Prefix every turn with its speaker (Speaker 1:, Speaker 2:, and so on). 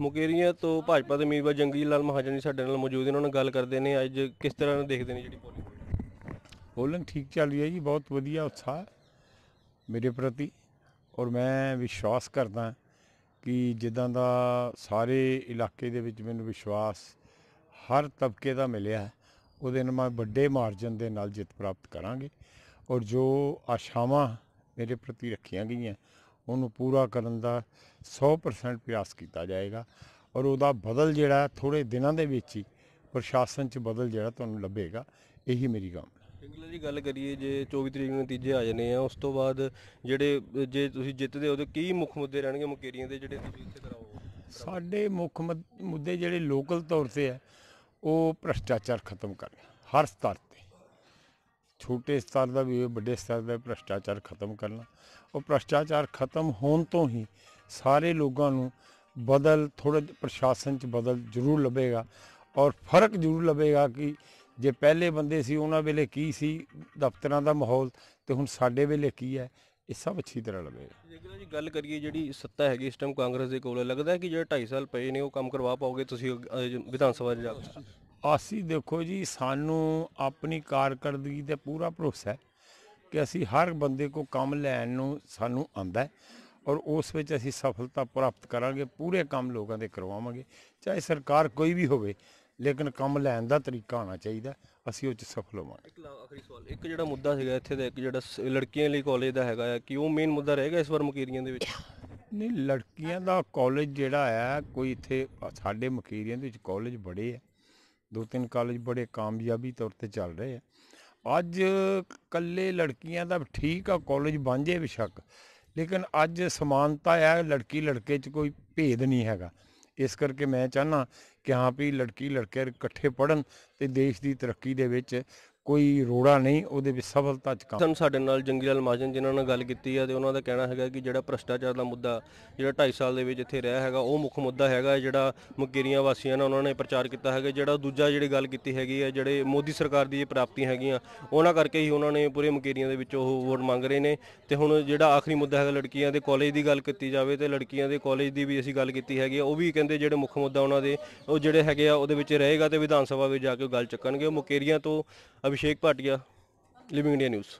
Speaker 1: ਮੁਕੇਰੀਆਂ ਤੋਂ ਭਾਜਪਾ ਦੇ ਉਮੀਦਵਾਰ ਜੰਗੀ ਲਾਲ ਮਹਾਜਨ ਜੀ ਸਾਡੇ ਨਾਲ ਮੌਜੂਦ ਨੇ ਉਹਨਾਂ ਨਾਲ ਗੱਲ ਕਰਦੇ ਨੇ ਅੱਜ ਕਿਸ ਤਰ੍ਹਾਂ ਦੇਖਦੇ ਨੇ ਜਿਹੜੀ ਪੋਲਿੰਗ
Speaker 2: ਪੋਲਿੰਗ ਠੀਕ ਚੱਲ ਰਹੀ ਹੈ ਜੀ ਬਹੁਤ ਵਧੀਆ ਉਤਸ਼ਾਹ ਮੇਰੇ ਪ੍ਰਤੀ ਔਰ ਮੈਂ ਵਿਸ਼ਵਾਸ ਕਰਦਾ ਕਿ ਜਿੱਦਾਂ ਦਾ ਸਾਰੇ ਇਲਾਕੇ ਦੇ ਵਿੱਚ ਮੈਨੂੰ ਵਿਸ਼ਵਾਸ ਹਰ ਤਬਕੇ ਦਾ ਮਿਲਿਆ ਉਹਦੇ ਨਾਲ ਮੈਂ ਵੱਡੇ ਮਾਰਜਨ ਦੇ ਨਾਲ ਜਿੱਤ ਪ੍ਰਾਪਤ ਕਰਾਂਗੇ ਔਰ ਜੋ ਆਸ਼ਾਵਾਂ ਮੇਰੇ ਪ੍ਰਤੀ ਰੱਖੀਆਂ ਗਈਆਂ ਉਹਨੂੰ ਪੂਰਾ ਕਰਨ ਦਾ 100% ਪ੍ਰਯਾਸ ਕੀਤਾ ਜਾਏਗਾ ਔਰ ਉਹਦਾ ਬਦਲ ਜਿਹੜਾ ਥੋੜੇ ਦਿਨਾਂ ਦੇ ਵਿੱਚ ਹੀ ਪ੍ਰਸ਼ਾਸਨ 'ਚ ਬਦਲ ਜਿਹੜਾ ਤੁਹਾਨੂੰ ਲੱਭੇਗਾ ਇਹੀ ਮੇਰੀ ਗੱਲ
Speaker 1: ਪਿੰਗਲਾ ਜੀ ਗੱਲ ਕਰੀਏ ਜੇ 24 ਤਰੀਕ ਨੂੰ ਨਤੀਜੇ ਆ ਜਾਣੇ ਆ ਉਸ ਤੋਂ ਬਾਅਦ ਜਿਹੜੇ ਜੇ ਤੁਸੀਂ ਜਿੱਤਦੇ ਹੋ ਤਾਂ ਕੀ ਮੁੱਖ ਮੁੱਦੇ ਰਹਿਣਗੇ ਮੁਕੇਰੀਆਂ ਦੇ ਜਿਹੜੇ ਤੁਸੀਂ ਇੱਥੇ ਕਰਾਓ
Speaker 2: ਸਾਡੇ ਮੁੱਖ ਮੁੱਦੇ ਜਿਹੜੇ ਲੋਕਲ ਤੌਰ ਤੇ ਆ ਉਹ ਭ੍ਰਸ਼ਟਾਚਾਰ ਖਤਮ ਕਰਨਾ ਹਰ ਸਤਰ ਤੇ ਛੋਟੇ ਸਤਰ ਦਾ ਵੀ ਹੋਵੇ ਵੱਡੇ ਸਤਰ ਦਾ ਭ੍ਰਸ਼ਟਾਚਾਰ ਖਤਮ ਕਰਨਾ ਉਹ ਭ੍ਰਸ਼ਟਾਚਾਰ ਖਤਮ ਹੋਣ ਤੋਂ ਹੀ ਸਾਰੇ ਲੋਕਾਂ ਨੂੰ ਬਦਲ ਥੋੜਾ ਪ੍ਰਸ਼ਾਸਨ 'ਚ ਬਦਲ ਜ਼ਰੂਰ ਲੱਭੇਗਾ ਔਰ ਫਰਕ ਜ਼ਰੂਰ ਲੱਭੇਗਾ ਕਿ ਜੇ ਪਹਿਲੇ ਬੰਦੇ ਸੀ ਉਹਨਾਂ ਵੇਲੇ ਕੀ ਸੀ ਦਫ਼ਤਰਾਂ ਦਾ ਮਾਹੌਲ ਤੇ ਹੁਣ ਸਾਡੇ ਵੇਲੇ ਕੀ ਹੈ ਇਹ ਸਭ ਅੱਛੀ ਤਰ੍ਹਾਂ ਲੱਭੇਗਾ
Speaker 1: ਜੇਕਰ ਜੀ ਗੱਲ ਕਰੀਏ ਜਿਹੜੀ ਸੱਤਾ ਹੈਗੀ ਇਸ ਟਾਈਮ ਕਾਂਗਰਸ ਦੇ ਕੋਲ ਲੱਗਦਾ ਹੈ ਕਿ ਜਿਹੜੇ 2.5 ਸਾਲ ਪਏ ਨੇ ਉਹ ਕੰਮ ਕਰਵਾ ਪਾਓਗੇ ਤੁਸੀਂ ਵਿਧਾਨ ਸਭਾ ਜਾ ਕੇ
Speaker 2: ਅਸੀਂ ਦੇਖੋ ਜੀ ਸਾਨੂੰ ਆਪਣੀ ਕਾਰਕਰਦਗੀ ਤੇ ਪੂਰਾ ਭਰੋਸਾ ਹੈ ਕਿ ਅਸੀਂ ਹਰ ਬੰਦੇ ਕੋ ਕੰਮ ਲੈਣ ਨੂੰ ਸਾਨੂੰ ਆਂਦਾ ਹੈ ਔਰ ਉਸ ਵਿੱਚ ਅਸੀਂ ਸਫਲਤਾ ਪ੍ਰਾਪਤ ਕਰਾਂਗੇ ਪੂਰੇ ਕੰਮ ਲੋਕਾਂ ਦੇ ਕਰਵਾਵਾਂਗੇ ਚਾਹੇ ਸਰਕਾਰ ਕੋਈ ਵੀ ਹੋਵੇ ਲੇਕਿਨ ਕੰਮ ਲੈਣ ਦਾ ਤਰੀਕਾ ਹੋਣਾ ਚਾਹੀਦਾ ਅਸੀਂ ਉਹ ਚ ਸਫਲ ਹੋਵਾਂਗੇ ਇੱਕ ਆਖਰੀ
Speaker 1: ਸਵਾਲ ਇੱਕ ਜਿਹੜਾ ਮੁੱਦਾ ਸੀਗਾ ਇੱਥੇ ਦਾ ਇੱਕ ਜਿਹੜਾ ਲੜਕੀਆਂ ਲਈ ਕਾਲਜ ਦਾ ਹੈਗਾ ਹੈ ਕਿ ਉਹ ਮੇਨ ਮੁੱਦਾ ਰਹੇਗਾ ਇਸ ਵਾਰ ਮਕੀਰੀਆਂ ਦੇ ਵਿੱਚ
Speaker 2: ਨਹੀਂ ਲੜਕੀਆਂ ਦਾ ਕਾਲਜ ਜਿਹੜਾ ਆ ਕੋਈ ਇੱਥੇ ਸਾਡੇ ਮਕੀਰੀਆਂ ਦੇ ਵਿੱਚ ਕਾਲਜ ਬੜੇ ਆ ਦੋ ਤਿੰਨ ਕਾਲਜ ਬੜੇ ਕਾਮਯਾਬੀ ਤੌਰ ਤੇ ਚੱਲ ਰਹੇ ਆ ਅੱਜ ਕੱਲੇ ਲੜਕੀਆਂ ਦਾ ਠੀਕ ਆ ਕਾਲਜ ਬਾਂਝੇ ਬਿਸ਼ੱਕ ਲੇਕਿਨ ਅੱਜ ਸਮਾਨਤਾ ਹੈ ਲੜਕੀ ਲੜਕੇ 'ਚ ਕੋਈ ਭੇਦ ਨਹੀਂ ਹੈਗਾ ਇਸ ਕਰਕੇ ਮੈਂ ਚਾਹਨਾ ਕਿ ਹਾਂ ਵੀ ਲੜਕੀ ਲੜਕੇ ਇਕੱਠੇ ਪੜਨ ਤੇ ਦੇਸ਼ ਦੀ ਤਰੱਕੀ ਦੇ ਵਿੱਚ ਕੋਈ ਰੋੜਾ ਨਹੀਂ ਉਹਦੇ ਵਿੱਚ ਸਫਲਤਾ ਚ ਕੰਮ
Speaker 1: ਸਾਡੇ ਨਾਲ ਜੰਗੀਲਾਲ ਮਾਜਨ ਜਿਨ੍ਹਾਂ ਨਾਲ ਗੱਲ ਕੀਤੀ ਆ ਤੇ ਉਹਨਾਂ ਦਾ ਕਹਿਣਾ ਹੈਗਾ ਕਿ ਜਿਹੜਾ ਭ੍ਰਸ਼ਟਾਚਾਰ ਦਾ ਮੁੱਦਾ ਜਿਹੜਾ 2.5 ਸਾਲ ਦੇ ਵਿੱਚ ਇੱਥੇ ਰਿਹਾ ਹੈਗਾ ਉਹ ਮੁੱਖ ਮੁੱਦਾ ਹੈਗਾ ਜਿਹੜਾ ਮੁਕੇਰੀਆਂ ਵਾਸੀਆਂ ਨਾਲ ਉਹਨਾਂ ਨੇ ਪ੍ਰਚਾਰ ਕੀਤਾ ਹੈਗਾ ਜਿਹੜਾ ਦੂਜਾ ਜਿਹੜੀ ਗੱਲ ਕੀਤੀ ਹੈਗੀ ਆ ਜਿਹੜੇ ਮੋਦੀ ਸਰਕਾਰ ਦੀ ਇਹ ਪ੍ਰਾਪਤੀਆਂ ਹੈਗੀਆਂ ਉਹਨਾਂ ਕਰਕੇ ਹੀ ਉਹਨਾਂ ਨੇ ਪੂਰੇ ਮੁਕੇਰੀਆਂ ਦੇ ਵਿੱਚ ਉਹ ਵੋਟ ਮੰਗ ਰਹੇ ਨੇ ਤੇ ਹੁਣ ਜਿਹੜਾ ਆਖਰੀ ਮੁੱਦਾ ਹੈਗਾ ਲੜਕੀਆਂ ਦੇ ਕਾਲਜ ਦੀ ਗੱਲ ਕੀਤੀ ਜਾਵੇ ਤੇ ਲੜਕੀਆਂ ਦੇ ਕਾਲਜ ਦੀ ਵੀ ਅਸੀਂ ਗੱਲ ਕੀਤੀ ਹੈਗੀ ਉਹ ਵੀ ਕਹਿੰਦੇ ਜਿਹੜੇ ਮੁੱਖ ਮੁੱਦਾ ਉਹਨਾਂ ਦੇ ਉਹ ਜਿਹੜੇ ਹੈਗੇ ਆ ਉਹਦੇ ਵਿੱਚ ਰਹੇਗਾ ਤੇ ਵਿਧਾਨ ਸਭਾ ਵਿੱਚ ਜਾ ਕੇ ਗੱਲ ਚੱਕਣਗੇ ਮੁਕੇਰੀਆਂ ਤੋਂ Abhishek Bhatia Living India news